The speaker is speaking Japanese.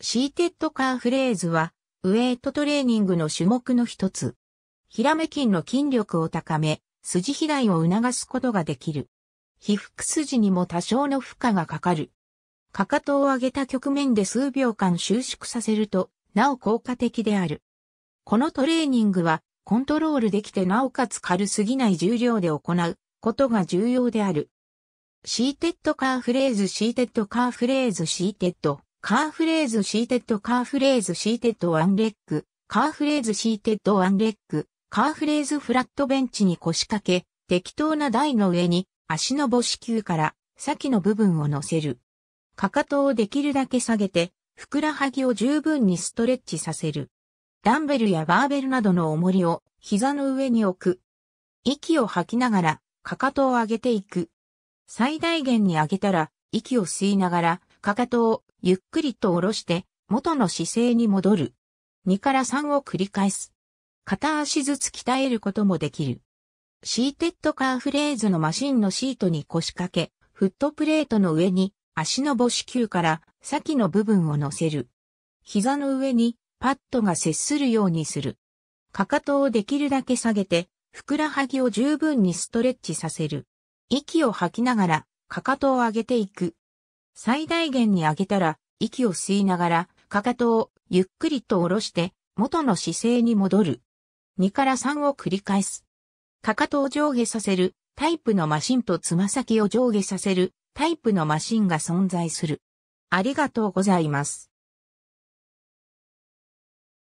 シーテッドカーフレーズは、ウエイトトレーニングの種目の一つ。ヒラメ筋の筋力を高め、筋肥大を促すことができる。皮膚筋にも多少の負荷がかかる。かかとを上げた局面で数秒間収縮させると、なお効果的である。このトレーニングは、コントロールできてなおかつ軽すぎない重量で行うことが重要である。シーテッドカーフレーズシーテッドカーフレーズシーテッド。カーフレーズシーテッドカーフレーズシーテッドワンレッグ、カーフレーズシーテッドワンレッグ、カーフレーズフラットベンチに腰掛け、適当な台の上に足の母子球から先の部分を乗せる。かかとをできるだけ下げて、ふくらはぎを十分にストレッチさせる。ダンベルやバーベルなどの重りを膝の上に置く。息を吐きながら、かかとを上げていく。最大限に上げたら、息を吸いながら、かかとをゆっくりと下ろして元の姿勢に戻る。2から3を繰り返す。片足ずつ鍛えることもできる。シーテッドカーフレーズのマシンのシートに腰掛け、フットプレートの上に足の母子球から先の部分を乗せる。膝の上にパッドが接するようにする。かかとをできるだけ下げて、ふくらはぎを十分にストレッチさせる。息を吐きながら、かかとを上げていく。最大限に上げたら、息を吸いながら、かかとをゆっくりと下ろして、元の姿勢に戻る。2から3を繰り返す。かかとを上下させるタイプのマシンとつま先を上下させるタイプのマシンが存在する。ありがとうございます。